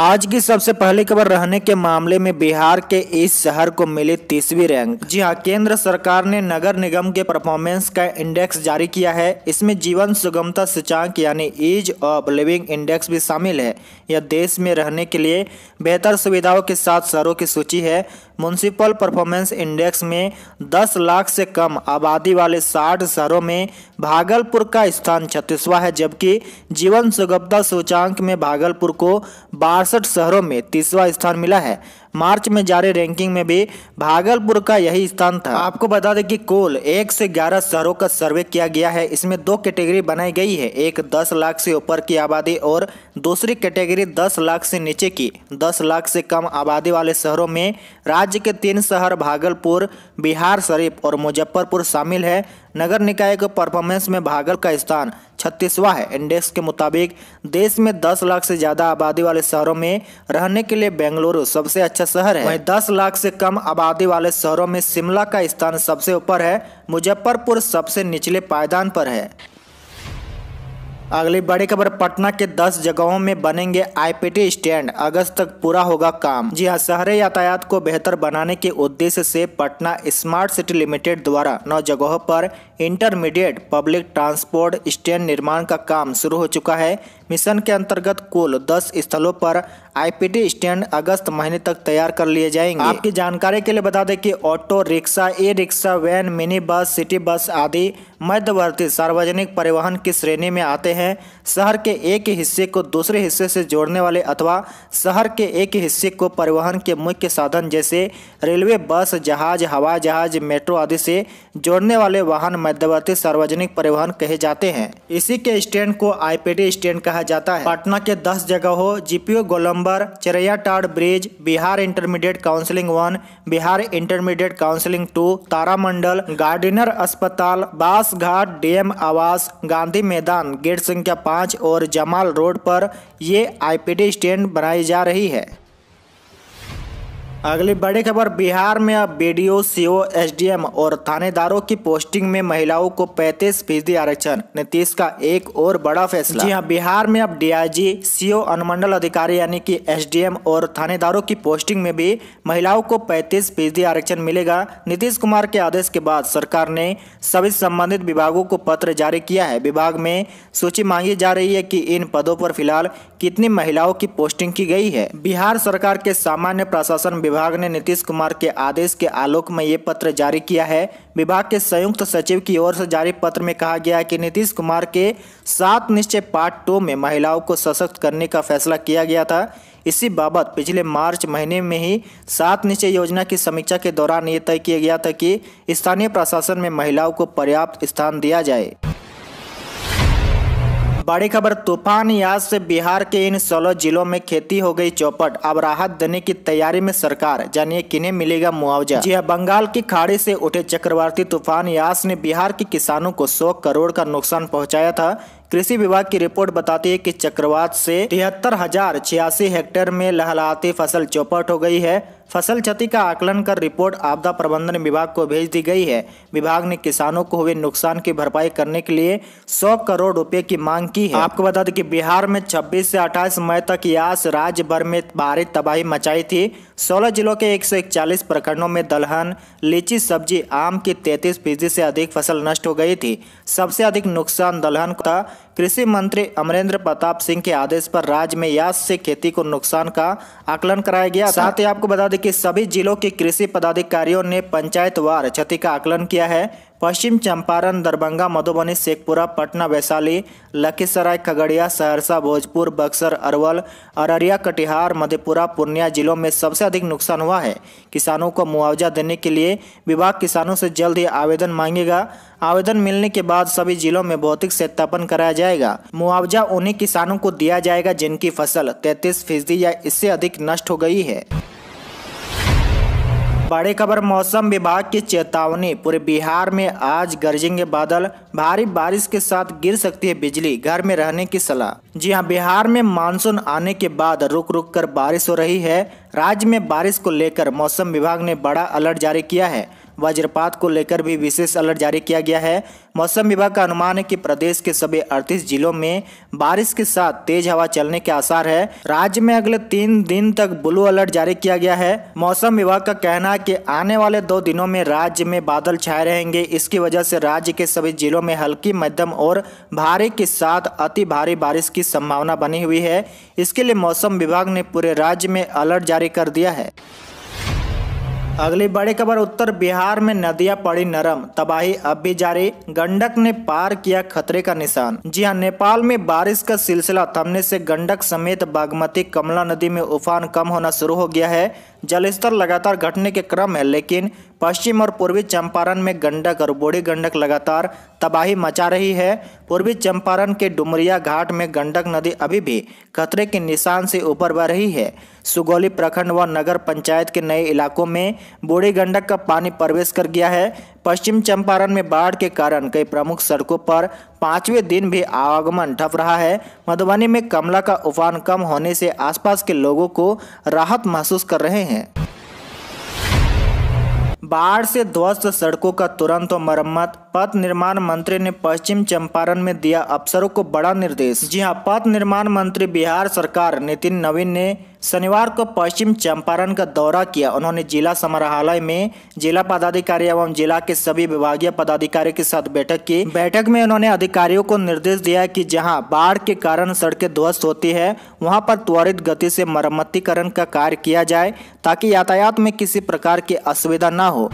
आज की सबसे पहली खबर रहने के मामले में बिहार के इस शहर को मिली तीसवीं रैंक जी हाँ केंद्र सरकार ने नगर निगम के परफॉर्मेंस का इंडेक्स जारी किया है इसमें जीवन सुगमता सूचांक यानी ईज ऑफ लिविंग इंडेक्स भी शामिल है यह देश में रहने के लिए बेहतर सुविधाओं के साथ शहरों की सूची है म्यूनसिपल परफॉर्मेंस इंडेक्स में 10 लाख से कम आबादी वाले 60 शहरों में भागलपुर का स्थान छत्तीसवां है जबकि जीवन सुगमता सूचांक में भागलपुर को बासठ शहरों में तीसवा स्थान मिला है मार्च में जारी रैंकिंग में भी भागलपुर का यही स्थान था आपको बता दें कि कुल एक से ग्यारह शहरों का सर्वे किया गया है इसमें दो कैटेगरी बनाई गई है एक दस लाख से ऊपर की आबादी और दूसरी कैटेगरी दस लाख से नीचे की दस लाख से कम आबादी वाले शहरों में राज्य के तीन शहर भागलपुर बिहार शरीफ और मुजफ्फरपुर शामिल है नगर निकाय के परफॉर्मेंस में भागल का स्थान छत्तीसवां है इंडेक्स के मुताबिक देश में 10 लाख से ज़्यादा आबादी वाले शहरों में रहने के लिए बेंगलुरु सबसे अच्छा शहर है वहीं 10 लाख से कम आबादी वाले शहरों में शिमला का स्थान सबसे ऊपर है मुजफ्फरपुर सबसे निचले पायदान पर है अगली बड़ी खबर पटना के 10 जगहों में बनेंगे आईपीटी स्टैंड अगस्त तक पूरा होगा काम जी हाँ शहरी यातायात को बेहतर बनाने के उद्देश्य से पटना स्मार्ट सिटी लिमिटेड द्वारा नौ जगहों पर इंटरमीडिएट पब्लिक ट्रांसपोर्ट स्टैंड निर्माण का काम शुरू हो चुका है मिशन के अंतर्गत कुल 10 स्थलों पर आईपीटी स्टैंड अगस्त महीने तक तैयार कर लिए जाएंगे आपकी जानकारी के लिए बता दें कि auto rickshaw e rickshaw van mini bus city bus आदि मध्यवर्ती सार्वजनिक परिवहन की श्रेणी में आते हैं शहर के एक हिस्से को दूसरे हिस्से से जोड़ने वाले अथवा शहर के एक हिस्से को परिवहन के मुख्य साधन जैसे रेलवे बस जहाज हवाई जहाज मेट्रो आदि से जोड़ने वाले वाहन मध्यवर्ती सार्वजनिक परिवहन कहे जाते हैं इसी के स्टैंड को आईपीडी स्टैंड कहा जाता है पटना के दस जगहों GPO Golambar Chiraiyatand bridge Bihar intermediate counselling one Bihar intermediate counselling two Taramandal Gardiner अस्पताल बास घाट डीएम आवास गांधी मैदान गेट संख्या पाँच और जमाल रोड पर ये आईपीडी स्टैंड बनाई जा रही है अगली बड़ी खबर बिहार में अब बीडीओ सीओ एसडीएम और थानेदारों की पोस्टिंग में महिलाओं को 35 फीसदी आरक्षण नीतीश का एक और बड़ा फैसला जी हाँ बिहार में अब डीआईजी सीओ अनुमंडल अधिकारी यानी कि एसडीएम और थानेदारों की पोस्टिंग में भी महिलाओं को 35 फीसदी आरक्षण मिलेगा नीतीश कुमार के आदेश के बाद सरकार ने सभी संबंधित विभागों को पत्र जारी किया है विभाग में सूची मांगी जा रही है की इन पदों पर फिलहाल कितनी महिलाओं की पोस्टिंग की गई है बिहार सरकार के सामान्य प्रशासन विभाग ने नीतीश कुमार के आदेश के आलोक में ये पत्र जारी किया है विभाग के संयुक्त सचिव की ओर से जारी पत्र में कहा गया है कि नीतीश कुमार के सात निश्चय पार्ट टू में महिलाओं को सशक्त करने का फैसला किया गया था इसी बाबत पिछले मार्च महीने में ही सात निश्चय योजना की समीक्षा के दौरान ये तय किया गया था कि स्थानीय प्रशासन में महिलाओं को पर्याप्त स्थान दिया जाए बड़ी खबर तूफान याद से बिहार के इन 16 जिलों में खेती हो गई चौपट अब राहत देने की तैयारी में सरकार जानिए किन्हें मिलेगा मुआवजा जी बंगाल की खाड़ी से उठे चक्रवाती तूफान यास ने बिहार के किसानों को सौ करोड़ का नुकसान पहुंचाया था कृषि विभाग की रिपोर्ट बताती है कि चक्रवात से तिहत्तर हजार छियासी हेक्टेयर में लहलाती फसल चौपट हो गई है फसल क्षति का आकलन कर रिपोर्ट आपदा प्रबंधन विभाग को भेज दी गई है विभाग ने किसानों को हुए नुकसान की भरपाई करने के लिए 100 करोड़ रुपए की मांग की है आपको बता दें कि बिहार में 26 से 28 मई तक यास राज्य भर में भारी तबाही मचाई थी 16 जिलों के 141 प्रखंडों में दलहन लीची सब्जी आम की तैतीस फीसदी से अधिक फसल नष्ट हो गई थी सबसे अधिक नुकसान दलहन का कृषि मंत्री अमरेंद्र प्रताप सिंह के आदेश पर राज्य में याद से खेती को नुकसान का आकलन कराया गया साथ ही आपको बता दें कि सभी जिलों के कृषि पदाधिकारियों ने पंचायतवार क्षति का आकलन किया है पश्चिम चंपारण दरभंगा मधुबनी शेखपुरा पटना वैशाली लखीसराय खगड़िया सहरसा भोजपुर बक्सर अरवल अररिया कटिहार मधेपुरा पूर्णिया जिलों में सबसे अधिक नुकसान हुआ है किसानों को मुआवजा देने के लिए विभाग किसानों से जल्द ही आवेदन मांगेगा आवेदन मिलने के बाद सभी जिलों में भौतिक सत्यापन कराया जाएगा मुआवजा उन्हीं किसानों को दिया जाएगा जिनकी फसल तैतीस फीसदी या इससे अधिक नष्ट हो गई है बड़ी खबर मौसम विभाग की चेतावनी पूरे बिहार में आज गरजेंगे बादल भारी बारिश के साथ गिर सकती है बिजली घर में रहने की सलाह जी हाँ बिहार में मानसून आने के बाद रुक रुक कर बारिश हो रही है राज्य में बारिश को लेकर मौसम विभाग ने बड़ा अलर्ट जारी किया है वज्रपात को लेकर भी विशेष अलर्ट जारी किया गया है मौसम विभाग का अनुमान है कि प्रदेश के सभी अड़तीस जिलों में बारिश के साथ तेज हवा चलने के आसार है राज्य में अगले तीन दिन तक ब्लू अलर्ट जारी किया गया है मौसम विभाग का कहना है कि आने वाले दो दिनों में राज्य में बादल छाए रहेंगे इसकी वजह से राज्य के सभी जिलों में हल्की मध्यम और भारी के साथ अति भारी बारिश की संभावना बनी हुई है इसके लिए मौसम विभाग ने पूरे राज्य में अलर्ट जारी जारी कर दिया है अगली बड़ी खबर उत्तर बिहार में नदियां पड़ी नरम तबाही अब भी जारी गंडक ने पार किया खतरे का निशान जी हां नेपाल में बारिश का सिलसिला थमने से गंडक समेत बागमती कमला नदी में उफान कम होना शुरू हो गया है जलस्तर लगातार घटने के क्रम में लेकिन पश्चिम और पूर्वी चंपारण में गंडक और बूढ़ी गंडक लगातार तबाही मचा रही है पूर्वी चंपारण के डुमरिया घाट में गंडक नदी अभी भी खतरे के निशान से ऊपर बह रही है सुगौली प्रखंड व नगर पंचायत के नए इलाकों में बूढ़ी गंडक का पानी प्रवेश कर गया है पश्चिम चंपारण में बाढ़ के कारण कई प्रमुख सड़कों पर पांचवे दिन भी आवागमन ठप रहा है मधुबनी में कमला का उफान कम होने से आसपास के लोगों को राहत महसूस कर रहे हैं बाढ़ से ध्वस्त सड़कों का तुरंत मरम्मत पथ निर्माण मंत्री ने पश्चिम चंपारण में दिया अफसरों को बड़ा निर्देश जी हां पथ निर्माण मंत्री बिहार सरकार नितिन नवीन ने शनिवार को पश्चिम चंपारण का दौरा किया उन्होंने जिला समारोहालय में जिला पदाधिकारी एवं जिला के सभी विभागीय पदाधिकारी के साथ बैठक की बैठक में उन्होंने अधिकारियों को निर्देश दिया कि जहां बाढ़ के कारण सड़कें ध्वस्त होती है वहां पर त्वरित गति से मरम्मतीकरण का कार्य किया जाए ताकि यातायात में किसी प्रकार की असुविधा न हो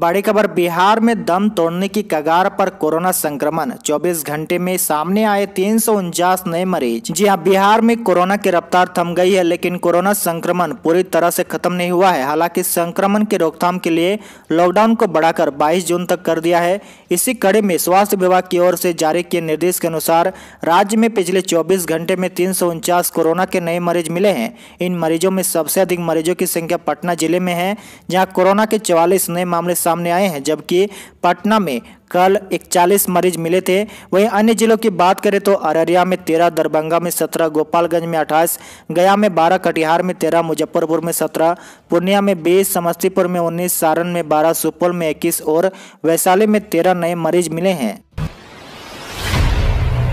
बड़ी खबर बिहार में दम तोड़ने की कगार पर कोरोना संक्रमण 24 घंटे में सामने आए तीन नए मरीज जी हाँ बिहार में कोरोना की रफ्तार थम गई है लेकिन कोरोना संक्रमण पूरी तरह से खत्म नहीं हुआ है हालांकि संक्रमण के रोकथाम के लिए लॉकडाउन को बढ़ाकर 22 जून तक कर दिया है इसी कड़ी में स्वास्थ्य विभाग की ओर से जारी किए निर्देश के अनुसार राज्य में पिछले चौबीस घंटे में तीन कोरोना के नए मरीज मिले हैं इन मरीजों में सबसे अधिक मरीजों की संख्या पटना जिले में है जहाँ कोरोना के चौवालीस नए मामले सामने आए हैं जबकि पटना में कल 41 मरीज मिले थे वहीं अन्य जिलों की बात करें तो अररिया में तेरह दरभंगा में सत्रह गोपालगंज में अट्ठाईस गया में बारह कटिहार में तेरह मुजफ्फरपुर में सत्रह पूर्णिया में बीस समस्तीपुर में उन्नीस सारण में बारह सुपौल में इक्कीस और वैशाली में तेरह नए मरीज मिले हैं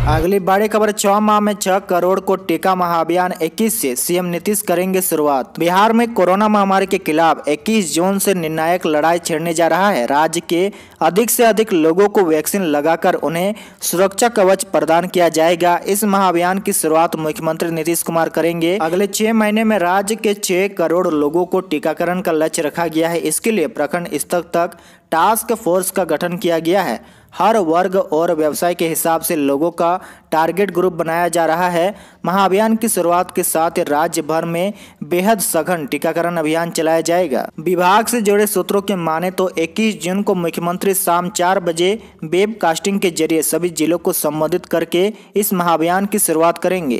अगली बड़ी खबर छह माह में छह करोड़ को टीका महाअभियान 21 से सीएम नीतीश करेंगे शुरुआत बिहार में कोरोना महामारी के खिलाफ 21 जून से निर्णायक लड़ाई छेड़ने जा रहा है राज्य के अधिक से अधिक लोगों को वैक्सीन लगाकर उन्हें सुरक्षा कवच प्रदान किया जाएगा इस महाअभियान की शुरुआत मुख्यमंत्री नीतीश कुमार करेंगे अगले छह महीने में राज्य के छह करोड़ लोगों को टीकाकरण का लक्ष्य रखा गया है इसके लिए प्रखंड स्तर तक टास्क फोर्स का गठन किया गया है हर वर्ग और व्यवसाय के हिसाब से लोगों का टारगेट ग्रुप बनाया जा रहा है महाअभियान की शुरुआत के साथ राज्य भर में बेहद सघन टीकाकरण अभियान चलाया जाएगा विभाग से जुड़े सूत्रों के माने तो 21 जून को मुख्यमंत्री शाम चार बजे वेब कास्टिंग के जरिए सभी जिलों को संबोधित करके इस महाअभियान की शुरुआत करेंगे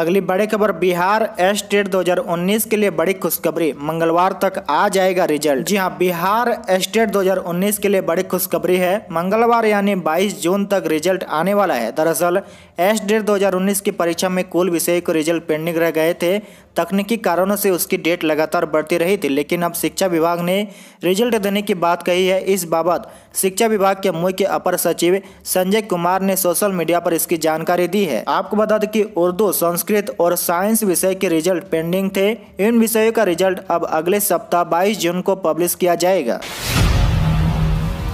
अगली बड़ी खबर बिहार स्टेट 2019 के लिए बड़ी खुशखबरी मंगलवार तक आ जाएगा रिजल्ट जी हाँ बिहार स्टेट 2019 के लिए बड़ी खुशखबरी है मंगलवार यानी 22 जून तक रिजल्ट आने वाला है दरअसल एस डेट 2019 की परीक्षा में कुल विषय को रिजल्ट पेंडिंग रह गए थे तकनीकी कारणों से उसकी डेट लगातार बढ़ती रही थी लेकिन अब शिक्षा विभाग ने रिजल्ट देने की बात कही है इस बाबत शिक्षा विभाग के मुख्य अपर सचिव संजय कुमार ने सोशल मीडिया पर इसकी जानकारी दी है आपको बता दें कि उर्दू संस्कृत और साइंस विषय के रिजल्ट पेंडिंग थे इन विषयों का रिजल्ट अब अगले सप्ताह बाईस जून को पब्लिश किया जाएगा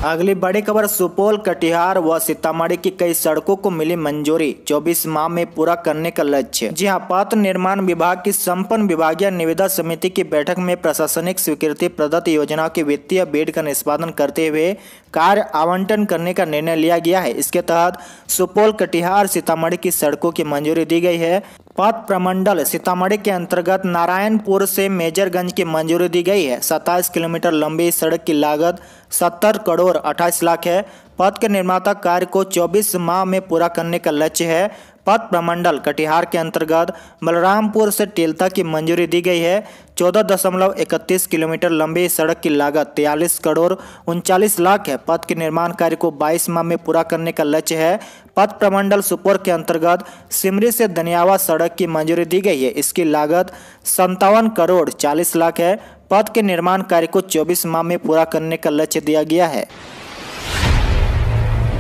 अगली बड़ी खबर सुपौल कटिहार व सीतामढ़ी की कई सड़कों को मिली मंजूरी 24 माह में पूरा करने का लक्ष्य जी हाँ पथ निर्माण विभाग की संपन्न विभागीय निविदा समिति की बैठक में प्रशासनिक स्वीकृति प्रदत्त योजना के वित्तीय बेड का निष्पादन करते हुए कार्य आवंटन करने का निर्णय लिया गया है इसके तहत सुपौल कटिहार सीतामढ़ी की सड़कों की मंजूरी दी गई है पथ प्रमंडल सीतामढ़ी के अंतर्गत नारायणपुर से मेजरगंज की मंजूरी दी गई है सत्ताईस किलोमीटर लंबी सड़क की लागत सत्तर करोड़ अट्ठाईस लाख है पथ के निर्माता कार्य को 24 माह में पूरा करने का लक्ष्य है पथ प्रमंडल कटिहार के अंतर्गत बलरामपुर से टेलता की मंजूरी दी गई है चौदह दशमलव इकतीस किलोमीटर लंबी सड़क की लागत तैयलीस करोड़ उनचालीस लाख है पथ के निर्माण कार्य को 22 माह में पूरा करने का लक्ष्य है पथ प्रमंडल सुपौर के अंतर्गत सिमरी से दनियावा सड़क की मंजूरी दी गई है इसकी लागत संतावन करोड़ चालीस लाख है पद के निर्माण कार्य को 24 माह में पूरा करने का लक्ष्य दिया गया है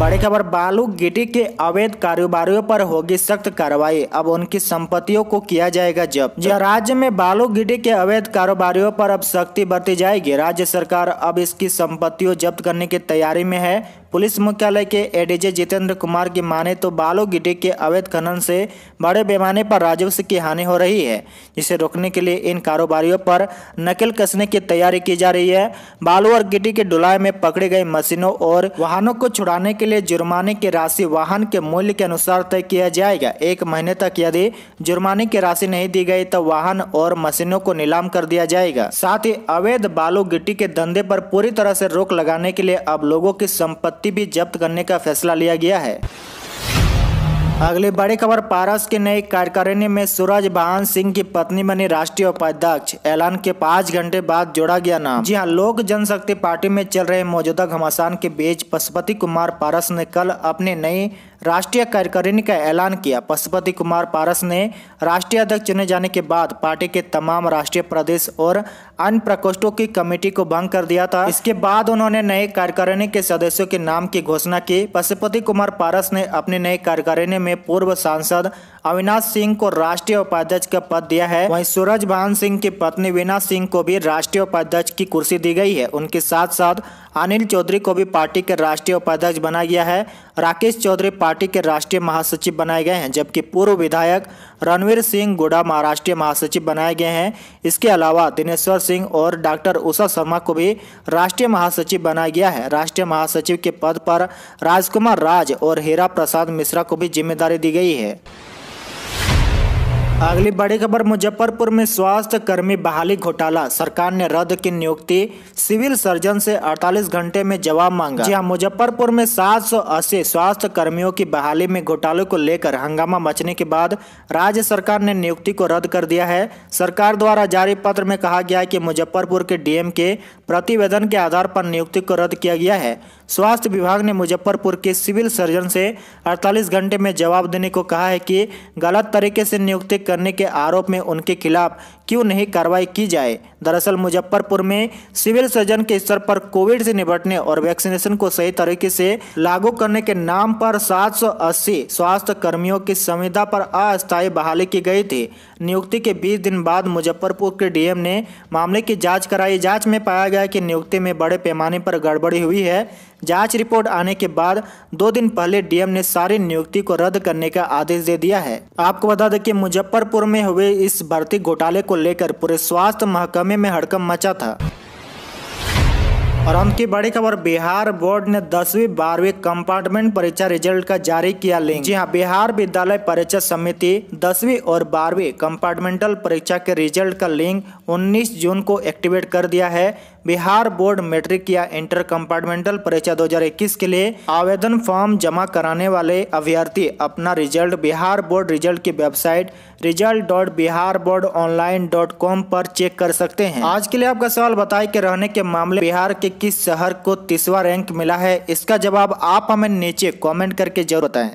बड़ी खबर बालू गिटी के अवैध कारोबारियों पर होगी सख्त कार्रवाई अब उनकी संपत्तियों को किया जाएगा जब यह राज्य में बालू गिटी के अवैध कारोबारियों पर अब सख्ती बरती जाएगी राज्य सरकार अब इसकी संपत्तियों जब्त करने की तैयारी में है पुलिस मुख्यालय के एडीजे जितेंद्र कुमार की माने तो बालू गिटी के अवैध खनन से बड़े पैमाने पर राजस्व की हानि हो रही है जिसे रोकने के लिए इन कारोबारियों पर नकल कसने की तैयारी की जा रही है बालू और गिटी के डुलाई में पकड़े गए मशीनों और वाहनों को छुड़ाने के लिए जुर्माने की राशि वाहन के मूल्य के अनुसार तय किया जाएगा एक महीने तक यदि जुर्माने की राशि नहीं दी गई तो वाहन और मशीनों को नीलाम कर दिया जाएगा साथ ही अवैध बालू गिट्टी के धंधे पर पूरी तरह से रोक लगाने के लिए अब लोगों की संपत्ति संपत्ति भी जब्त करने का फैसला लिया गया है अगली बड़ी खबर पारस के नई कार्यकारिणी में सूरज भान सिंह की पत्नी बनी राष्ट्रीय उपाध्यक्ष ऐलान के पाँच घंटे बाद जोड़ा गया नाम जी हां लोक जनशक्ति पार्टी में चल रहे मौजूदा घमासान के बीच पशुपति कुमार पारस ने कल अपने नई राष्ट्रीय कार्यकारिणी का ऐलान किया पशुपति कुमार पारस ने राष्ट्रीय अध्यक्ष चुने जाने के बाद पार्टी के तमाम राष्ट्रीय प्रदेश और अन्य प्रकोष्ठों की कमेटी को भंग कर दिया था इसके बाद उन्होंने नए कार्यकारिणी के सदस्यों के नाम की घोषणा की पशुपति कुमार पारस ने अपने नए कार्यकारिणी में पूर्व सांसद अविनाश सिंह को राष्ट्रीय उपाध्यक्ष का पद दिया है वही सूरज भान सिंह की पत्नी वीना सिंह को भी राष्ट्रीय उपाध्यक्ष की कुर्सी दी गई है उनके साथ साथ अनिल चौधरी को भी पार्टी के राष्ट्रीय उपाध्यक्ष बनाया गया है राकेश चौधरी पार्टी के राष्ट्रीय महासचिव बनाए गए हैं जबकि पूर्व विधायक रणवीर सिंह गोडा महाराष्ट्रीय महासचिव बनाए गए हैं इसके अलावा दिनेश्वर सिंह और डॉक्टर उषा शर्मा को भी राष्ट्रीय महासचिव बनाया गया है राष्ट्रीय महासचिव के पद पर राजकुमार राज और हीरा प्रसाद मिश्रा को भी जिम्मेदारी दी गई है अगली बड़ी खबर मुजफ्फरपुर में स्वास्थ्य कर्मी बहाली घोटाला सरकार ने रद्द की नियुक्ति सिविल सर्जन से 48 घंटे में जवाब मांगा जी हाँ मुजफ्फरपुर में 780 स्वास्थ्य कर्मियों की बहाली में घोटाले को लेकर हंगामा मचने के बाद राज्य सरकार ने नियुक्ति को रद्द कर दिया है सरकार द्वारा जारी पत्र में कहा गया है की मुजफ्फरपुर के डीएम के प्रतिवेदन के आधार पर नियुक्ति को रद्द किया गया है स्वास्थ्य विभाग ने मुजफ्फरपुर के सिविल सर्जन से अड़तालीस घंटे में जवाब देने को कहा है की गलत तरीके से नियुक्ति करने के आरोप में उनके खिलाफ क्यों नहीं कार्रवाई की जाए दरअसल मुजफ्फरपुर में सिविल सर्जन के स्तर पर कोविड से निपटने और वैक्सीनेशन को सही तरीके से लागू करने के नाम पर 780 स्वास्थ्य कर्मियों की संविदा पर अस्थायी बहाली की गई थी नियुक्ति के 20 दिन बाद मुजफ्फरपुर के डीएम ने मामले की जांच कराई जांच में पाया गया कि नियुक्ति में बड़े पैमाने पर गड़बड़ी हुई है जांच रिपोर्ट आने के बाद दो दिन पहले डीएम ने सारी नियुक्ति को रद्द करने का आदेश दे दिया है आपको बता दें कि मुजफ्फरपुर में हुए इस भर्ती घोटाले को को लेकर पूरे स्वास्थ्य महकमे में हड़कम मचा था और अंत की बड़ी खबर बिहार बोर्ड ने दसवीं बारहवीं कंपार्टमेंट परीक्षा रिजल्ट का जारी किया लिंक जी हाँ बिहार विद्यालय परीक्षा समिति दसवीं और बारहवीं कंपार्टमेंटल परीक्षा के रिजल्ट का लिंक 19 जून को एक्टिवेट कर दिया है बिहार बोर्ड मेट्रिक या इंटर कंपार्टमेंटल परीक्षा 2021 के लिए आवेदन फॉर्म जमा कराने वाले अभ्यर्थी अपना रिजल्ट बिहार बोर्ड रिजल्ट की website result dot Bihar board online dot com पर चेक कर सकते हैं आज के लिए आपका सवाल बताए कि रहने के मामले बिहार के किस शहर को तीसवा रैंक मिला है इसका जवाब आप हमें नीचे कॉमेंट करके जरूर बताएं